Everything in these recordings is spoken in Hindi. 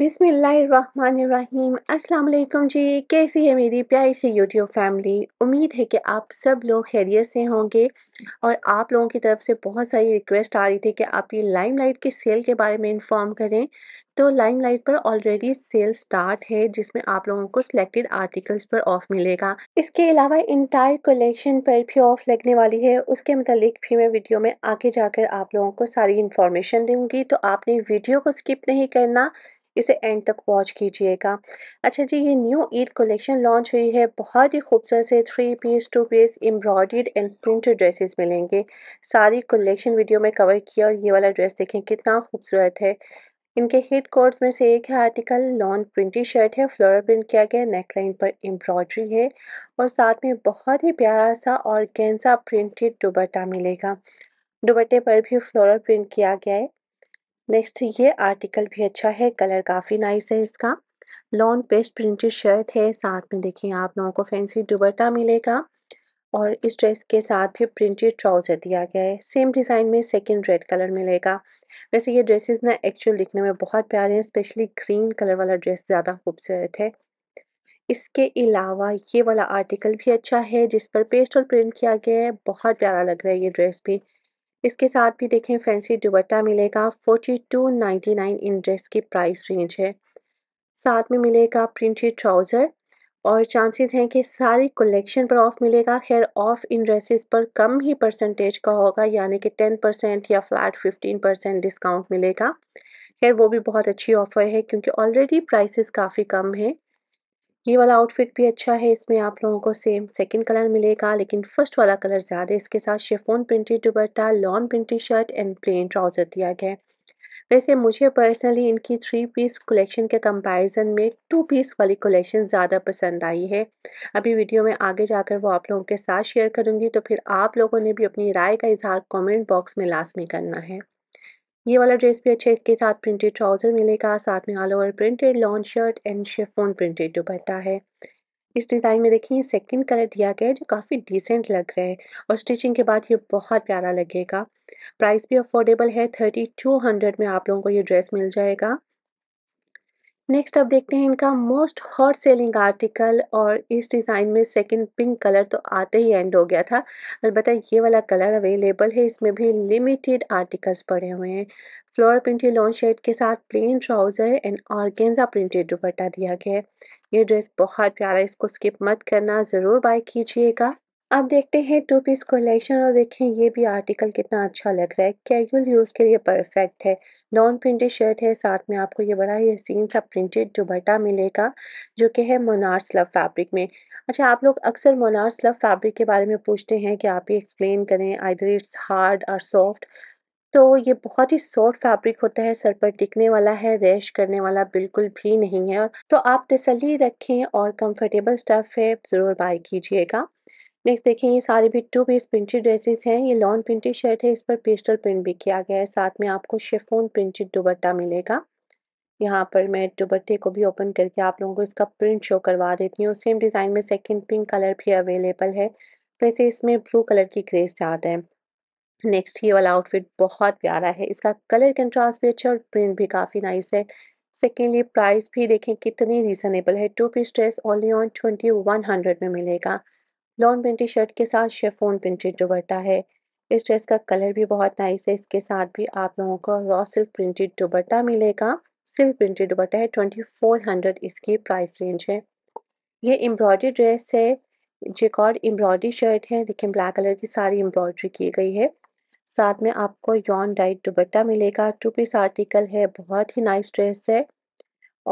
बिसमीम अस्सलाम जी कैसी है मेरी प्यारी सी यूट्यूब फैमिली उम्मीद है कि आप सब लोग खैरियत से होंगे और आप लोगों की तरफ से बहुत सारी रिक्वेस्ट आ रही थी कि आप ये लाइम लाइट के सेल के बारे में इंफॉर्म करें तो लाइम लाइट पर ऑलरेडी सेल स्टार्ट है जिसमें आप लोगों को सिलेक्टेड आर्टिकल्स पर ऑफ मिलेगा इसके अलावा इंटायर कलेक्शन पर भी ऑफ लगने वाली है उसके मतलब भी मैं वीडियो में आगे जाकर आप लोगों को सारी इन्फॉर्मेशन दूंगी तो आपने वीडियो को स्किप नहीं करना इसे एंड तक वॉच कीजिएगा अच्छा जी ये न्यू ईद कलेक्शन लॉन्च हुई है बहुत ही खूबसूरत से three piece two piece embroidered and printed dresses मिलेंगे सारी कलेक्शन वीडियो में कवर किया और ये वाला ड्रेस देखें कितना खूबसूरत है इनके हिट कोर्ट्स में से एक है आर्टिकल लॉन प्रिंटी शर्ट है फ्लोर प्रिंट किया गया नेकलाइन पर एम्ब्रॉयडरी है और साथ में बहुत ही प्यारा सा और गेंसा प्रिंटेड दुबट्टा मिलेगा दुबट्टे पर भी फ्लोरल प्रिंट किया गया है नेक्स्ट ये आर्टिकल भी अच्छा है कलर काफ़ी नाइस है इसका लॉन पेस्ट प्रिंटेड शर्ट है साथ में देखिए आप लोगों को फैंसी दुबट्टा मिलेगा और इस ड्रेस के साथ भी प्रिंटेड ट्राउज़र दिया गया है सेम डिज़ाइन में सेकंड रेड कलर मिलेगा वैसे ये ड्रेसेस ना एक्चुअल दिखने में बहुत प्यारे हैं स्पेशली ग्रीन कलर वाला ड्रेस ज़्यादा खूबसूरत है इसके अलावा ये वाला आर्टिकल भी अच्छा है जिस पर पेस्ट और प्रिंट किया गया है बहुत प्यारा लग रहा है ये ड्रेस भी इसके साथ भी देखें फैंसी दुबट्टा मिलेगा फोर्टी टू नाइन्टी नाइन इन ड्रेस की प्राइस रेंज है साथ में मिलेगा प्रिंटेड ट्राउज़र और चांसेस हैं कि सारी कलेक्शन पर ऑफ़ मिलेगा खैर ऑफ़ इन ड्रेसेस पर कम ही परसेंटेज का होगा यानी कि टेन परसेंट या फ्लैट फिफ्टीन परसेंट डिस्काउंट मिलेगा खैर वो भी बहुत अच्छी ऑफ़र है क्योंकि ऑलरेडी प्राइसेस काफ़ी कम हैं ये वाला आउटफिट भी अच्छा है इसमें आप लोगों को सेम सेकंड कलर मिलेगा लेकिन फर्स्ट वाला कलर ज़्यादा इसके साथ chiffon printed dupatta lawn printed shirt and plain trouser दिया गया वैसे मुझे पर्सनली इनकी थ्री पीस कलेक्शन के कंपैरिजन में टू पीस वाली कलेक्शन ज़्यादा पसंद आई है अभी वीडियो में आगे जाकर वो आप लोगों के साथ शेयर करूँगी तो फिर आप लोगों ने भी अपनी राय का इजहार कमेंट बॉक्स में लाजमी करना है ये वाला ड्रेस भी अच्छा है इसके साथ प्रिंटेड ट्राउज़र मिलेगा साथ में all over printed long shirt and chiffon printed dupatta है इस डिज़ाइन में देखिए सेकंड कलर दिया गया है जो काफ़ी डिसेंट लग रहा है और स्टिचिंग के बाद ये बहुत प्यारा लगेगा प्राइस भी अफोर्डेबल है थर्टी टू हंड्रेड में आप लोगों को ये ड्रेस मिल जाएगा नेक्स्ट अब देखते हैं इनका मोस्ट हॉट सेलिंग आर्टिकल और इस डिज़ाइन में सेकंड पिंक कलर तो आते ही एंड हो गया था अलबत् ये वाला कलर अवेलेबल है इसमें भी लिमिटेड आर्टिकल्स पड़े हुए हैं फ्लोर प्रिंटेड लॉन्ग शर्ट के साथ plain trouser and organza printed dupatta दिया गया है ये ड्रेस बहुत प्यारा है इसको स्किप मत करना ज़रूर बाय कीजिएगा आप देखते हैं टू पीस कलेक्शन और देखें ये भी आर्टिकल कितना अच्छा लग रहा है कैजुअल यूज़ के लिए परफेक्ट है नॉन प्रिंटेड शर्ट है साथ में आपको ये बड़ा ही हसीन सा प्रिंटेड दुबट्टा मिलेगा जो कि है मोनार्स लव फैब्रिक में अच्छा आप लोग अक्सर मोनार्स लव फैब्रिक के बारे में पूछते हैं कि आप ये एक्सप्लेन करें आइदर इट्स हार्ड और सॉफ्ट तो ये बहुत ही सॉफ्ट फैब्रिक होता है सर पर टिकने वाला है रैश करने वाला बिल्कुल भी नहीं है तो आप तसली रखें और कंफर्टेबल स्टफ़ है ज़रूर बाय कीजिएगा नेक्स्ट देखें ये सारे भी टू पीस प्रिंटेड ड्रेसेस हैं ये लॉन्ग प्रिंटेड शर्ट है इस पर पेस्टल प्रिंट भी किया गया है साथ में आपको शेफोन प्रिंटेड दुबट्टा मिलेगा यहाँ पर मैं दुबट्टे को भी ओपन करके आप लोगों को इसका प्रिंट शो करवा देती हूँ सेम डिज़ाइन में सेकेंड पिंक कलर भी अवेलेबल है वैसे इसमें ब्लू कलर की ग्रेस ज़्यादा है नेक्स्ट ये वाला आउटफिट बहुत प्यारा है इसका कलर कंट्रास्ट भी अच्छा और प्रिंट भी काफ़ी नाइस है सेकेंडली प्राइस भी देखें कितनी रीजनेबल है two piece dress only on twenty one hundred में मिलेगा लॉन प्रिंटेड शर्ट के साथ शेफोन प्रिंटेड दुबट्टा है इस ड्रेस का कलर भी बहुत नाइस है इसके साथ भी आप लोगों को रॉ सिल्क प्रिंटेड दुबट्टा मिलेगा सिल्क प्रिंटेड दुबट्टा है ट्वेंटी फोर हंड्रेड इसकी प्राइस रेंज है ये एम्ब्रॉयडरी ड्रेस है जेकॉर्ड एम्ब्रॉयडरी शर्ट है देखिए ब्लैक कलर की सारी एम्ब्रॉयडरी की गई है साथ में आपको यॉन डाइट दुबट्टा मिलेगा टू पीस आर्टिकल है बहुत ही नाइस ड्रेस है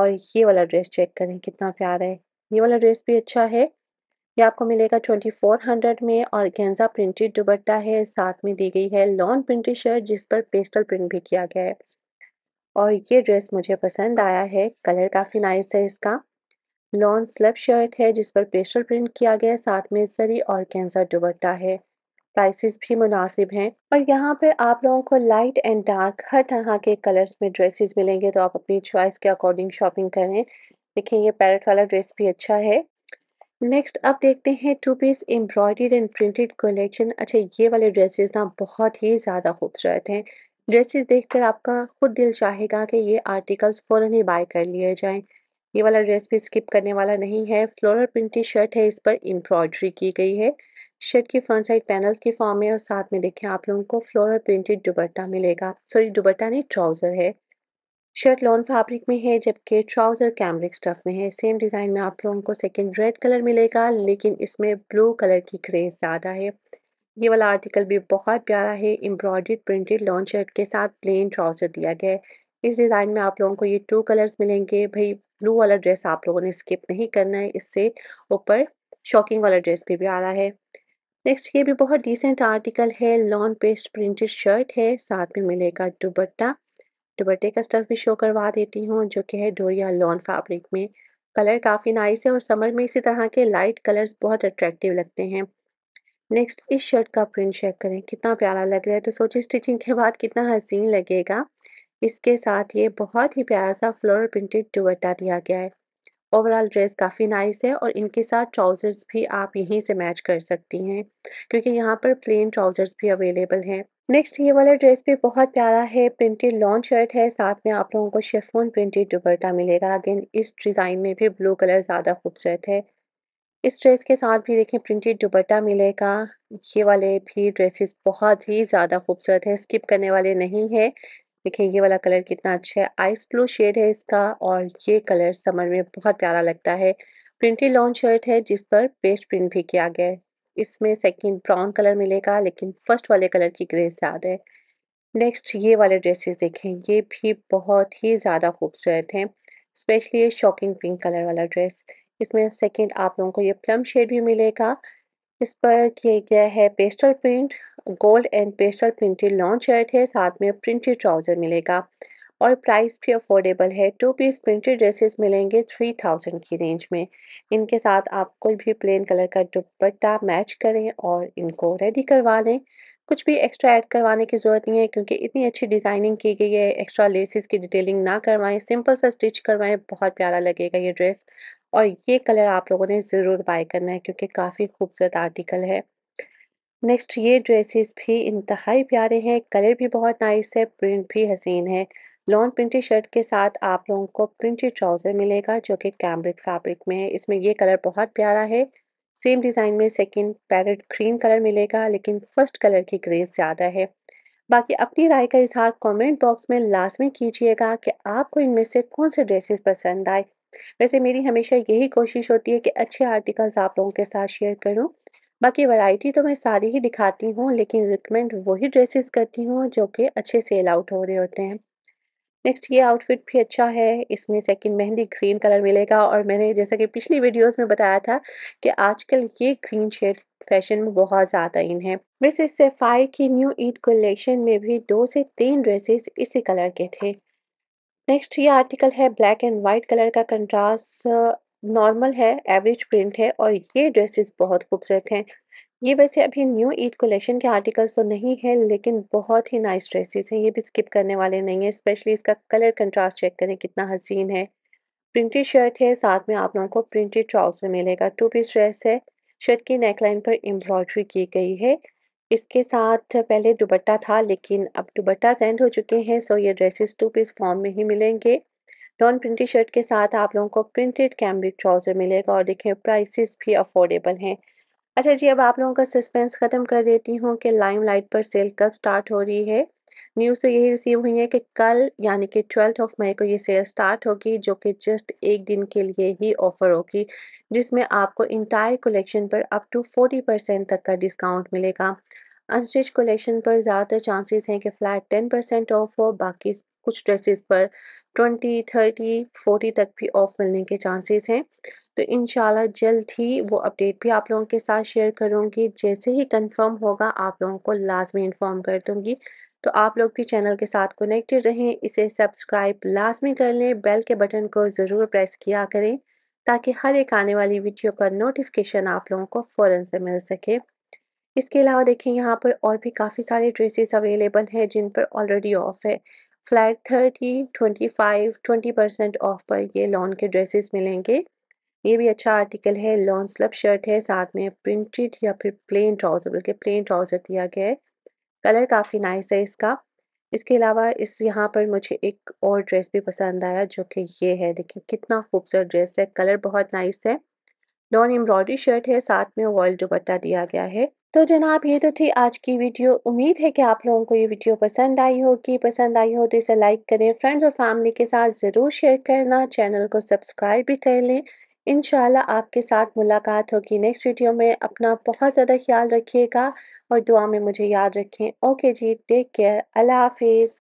और ये वाला ड्रेस चेक करें कितना प्यारा है ये वाला ड्रेस भी अच्छा है ये आपको मिलेगा 2400 में और गेंजा प्रिंटेड दुबट्टा है साथ में दी गई है लॉन्ग प्रिंटेड शर्ट जिस पर पेस्टल प्रिंट भी किया गया है और ये ड्रेस मुझे पसंद आया है कलर काफ़ी नाइस है इसका लॉन्ग स्लब शर्ट है जिस पर पेस्टल प्रिंट किया गया है साथ में सरी और गेंजा दुबट्टा है प्राइसेस भी मुनासिब हैं और यहाँ पे आप लोगों को लाइट एंड डार्क हर तरह के कलर्स में ड्रेसेस मिलेंगे तो आप अपनी चॉइस के अकॉर्डिंग शॉपिंग करें देखिए ये पैरट वाला ड्रेस भी अच्छा है नेक्स्ट अब देखते हैं two piece embroidered and printed collection अच्छा ये वाले ड्रेसेस ना बहुत ही ज़्यादा खूबसूरत हैं ड्रेसेस देखकर आपका खुद दिल चाहेगा कि ये आर्टिकल्स फ़ौरन ही बाय कर लिए जाएं ये वाला ड्रेस भी स्किप करने वाला नहीं है फ्लोरल प्रिंटेड शर्ट है इस पर एम्ब्रॉयड्री की गई है शर्ट की फ्रंट साइड पैनल्स की फॉर्म है और साथ में देखें आप लोगों को फ्लोरल प्रिंटेड दुबट्टा मिलेगा सॉरी दुबट्टा नहीं ट्राउज़र है शर्ट लॉन फैब्रिक में है जबकि ट्राउज़र कैमरिक स्टफ में है सेम डिज़ाइन में आप लोगों को सेकंड रेड कलर मिलेगा लेकिन इसमें ब्लू कलर की क्रेज़ ज़्यादा है ये वाला आर्टिकल भी बहुत प्यारा है एम्ब्रॉयड प्रिंटेड लॉन शर्ट के साथ प्लेन ट्राउज़र दिया गया है इस डिज़ाइन में आप लोगों को ये टू कलर्स मिलेंगे भाई ब्लू वाला ड्रेस आप लोगों ने स्किप नहीं करना है इससे ऊपर शॉकिंग वाला ड्रेस भी, प्यारा आ रहा है नेक्स्ट ये भी बहुत डिसेंट आर्टिकल है लॉन पेस्ट प्रिंटेड शर्ट है साथ में मिलेगा दुबट्टा दुपट्टे तो का स्टफ भी शो करवा देती हूँ जो कि है डोरिया लॉन फैब्रिक में कलर काफ़ी नाइस है और समर में इसी तरह के लाइट कलर्स बहुत अट्रैक्टिव लगते हैं नेक्स्ट इस शर्ट का प्रिंट चेक करें कितना प्यारा लग रहा है तो सोचे स्टिचिंग के बाद कितना हसीन लगेगा इसके साथ ये बहुत ही प्यारा सा फ्लोर प्रिंटेड दुबट्टा दिया गया है ओवरऑल ड्रेस काफ़ी नाइस है और इनके साथ ट्राउज़र्स भी आप यहीं से मैच कर सकती हैं क्योंकि यहाँ पर प्लेन ट्राउज़र्स भी अवेलेबल हैं नेक्स्ट ये वाला ड्रेस भी बहुत प्यारा है प्रिंटेड लॉन्ग शर्ट है साथ में आप लोगों को शेफोन प्रिंटेड दुपट्टा मिलेगा अगेन इस डिज़ाइन में भी ब्लू कलर ज़्यादा खूबसूरत है इस ड्रेस के साथ भी देखें प्रिंटेड दुपट्टा मिलेगा ये वाले भी ड्रेसेस बहुत ही ज़्यादा खूबसूरत है स्किप करने वाले नहीं है देखें ये वाला कलर कितना अच्छा है आइस ब्लू शेड है इसका और ये कलर समर में बहुत प्यारा लगता है प्रिंटेड लॉन्ग शर्ट है जिस पर पेस्ट प्रिंट भी किया गया है इसमें सेकंड ब्राउन कलर मिलेगा लेकिन फर्स्ट वाले कलर की ग्रेस ज़्यादा है नेक्स्ट ये वाले ड्रेसेस देखें ये भी बहुत ही ज़्यादा खूबसूरत हैं स्पेशली ये शॉकिंग पिंक कलर वाला ड्रेस इसमें सेकंड आप लोगों को ये प्लम शेड भी मिलेगा इस पर किया गया है pastel print gold and pastel printed lawn shirt है साथ में प्रिंटेड ट्राउज़र मिलेगा और प्राइस भी अफोर्डेबल है टू पीस प्रिंटेड ड्रेसेस मिलेंगे थ्री थाउजेंड की रेंज में इनके साथ आप कोई भी प्लेन कलर का दुपट्टा मैच करें और इनको रेडी करवा लें कुछ भी एक्स्ट्रा ऐड करवाने की ज़रूरत नहीं है क्योंकि इतनी अच्छी डिज़ाइनिंग की गई है एक्स्ट्रा लेसिस की डिटेलिंग ना करवाएं सिंपल सा स्टिच करवाएं बहुत प्यारा लगेगा ये ड्रेस और ये कलर आप लोगों ने ज़रूर बाय करना है क्योंकि काफ़ी खूबसूरत आर्टिकल है नेक्स्ट ये ड्रेसेस भी इंतहाई प्यारे हैं कलर भी बहुत नाइस है प्रिंट भी हसीन है लॉन्ग प्रिंटेड शर्ट के साथ आप लोगों को प्रिंटेड ट्राउज़र मिलेगा जो कि कैम्ब्रिक फैब्रिक में है इसमें ये कलर बहुत प्यारा है सेम डिज़ाइन में सेकंड पैरेट ग्रीन कलर मिलेगा लेकिन फर्स्ट कलर की ग्रेस ज़्यादा है बाकी अपनी राय का इजहार कमेंट बॉक्स में लाजमी कीजिएगा कि आपको इनमें से कौन से ड्रेसेस पसंद आए वैसे मेरी हमेशा यही कोशिश होती है कि अच्छे आर्टिकल्स आप लोगों के साथ शेयर करूं बाकी वैरायटी तो मैं सारी ही दिखाती हूं लेकिन रिकमेंड वही ड्रेसेस करती हूं जो कि अच्छे सेल आउट हो रहे होते हैं नेक्स्ट ये आउटफिट भी अच्छा है इसमें सेकंड मेहंदी ग्रीन कलर मिलेगा और मैंने जैसा कि पिछली वीडियोस में बताया था कि आजकल ये ग्रीन शेड फैशन में बहुत ज़्यादा इन है वैसे सेफाई की न्यू ईद कलेक्शन में भी दो से तीन ड्रेसेस इसी कलर के थे नेक्स्ट ये आर्टिकल है ब्लैक एंड वाइट कलर का कंट्रास्ट नॉर्मल है एवरेज प्रिंट है और ये ड्रेसेस बहुत खूबसूरत हैं ये वैसे अभी न्यू ईद कलेक्शन के आर्टिकल्स तो नहीं है लेकिन बहुत ही नाइस ड्रेसेस हैं ये भी स्किप करने वाले नहीं है स्पेशली इसका कलर कंट्रास्ट चेक करें कितना हसीन है प्रिंटेड शर्ट है साथ में आप लोगों को प्रिंटेड ट्राउजर मिलेगा टू पीस ड्रेस है शर्ट की नेकलाइन पर एम्ब्रॉयडरी की गई है इसके साथ पहले दुबट्टा था लेकिन अब दुबट्टा सेंड हो चुके हैं सो ये ड्रेसेस टू पीस फॉर्म में ही मिलेंगे नॉन प्रिंटेड शर्ट के साथ आप लोगों को प्रिंटेड कैमरिक ट्राउज़र मिलेगा और देखें प्राइसेस भी अफोर्डेबल हैं अच्छा जी अब आप लोगों का सस्पेंस ख़त्म कर देती हूँ कि लाइमलाइट पर सेल कब स्टार्ट हो रही है न्यूज़ तो यही रिसीव हुई है कि कल यानी कि ट्वेल्थ ऑफ मई को ये सेल स्टार्ट होगी जो कि जस्ट एक दिन के लिए ही ऑफ़र होगी जिसमें आपको इंटायर कलेक्शन पर अप टू फोर्टी परसेंट तक का डिस्काउंट मिलेगा अनस्टिच कलेक्शन पर ज़्यादातर चांसेस हैं कि फ़्लैट टेन परसेंट ऑफ हो बाकी कुछ ड्रेसेस पर ट्वेंटी थर्टी फोर्टी तक भी ऑफ मिलने के चांसेस हैं तो इन जल्द ही वो अपडेट भी आप लोगों के साथ शेयर करूँगी जैसे ही कंफर्म होगा आप लोगों को लाजमी इन्फॉर्म कर दूँगी तो आप लोग भी चैनल के साथ कनेक्टेड रहें इसे सब्सक्राइब लाजमी कर लें बेल के बटन को ज़रूर प्रेस किया करें ताकि हर एक आने वाली वीडियो का नोटिफिकेशन आप लोगों को फ़ौर से मिल सके इसके अलावा देखें यहाँ पर और भी काफ़ी सारे ड्रेसेस अवेलेबल हैं जिन पर ऑलरेडी ऑफ है flat thirty twenty five twenty percent off पर ये लॉन के ड्रेसेस मिलेंगे ये भी अच्छा आर्टिकल है लॉन्ग स्लब शर्ट है साथ में प्रिंटेड या फिर प्लेन ट्राउज़र बल्कि प्लेन ट्राउज़र दिया गया है कलर काफ़ी नाइस है इसका इसके अलावा इस यहाँ पर मुझे एक और ड्रेस भी पसंद आया जो कि ये है देखिए कितना खूबसूरत ड्रेस है कलर बहुत नाइस है नॉन एम्ब्रॉयडरी शर्ट है साथ में वॉल दुपट्टा दिया गया है तो जनाब ये तो थी आज की वीडियो उम्मीद है कि आप लोगों को ये वीडियो पसंद आई होगी पसंद आई हो तो इसे लाइक करें फ्रेंड्स और फैमिली के साथ ज़रूर शेयर करना चैनल को सब्सक्राइब भी कर लें इन आपके साथ मुलाकात होगी नेक्स्ट वीडियो में अपना बहुत ज़्यादा ख्याल रखिएगा और दुआ में मुझे याद रखें ओके जी टेक केयर अल्लाह हाफिज़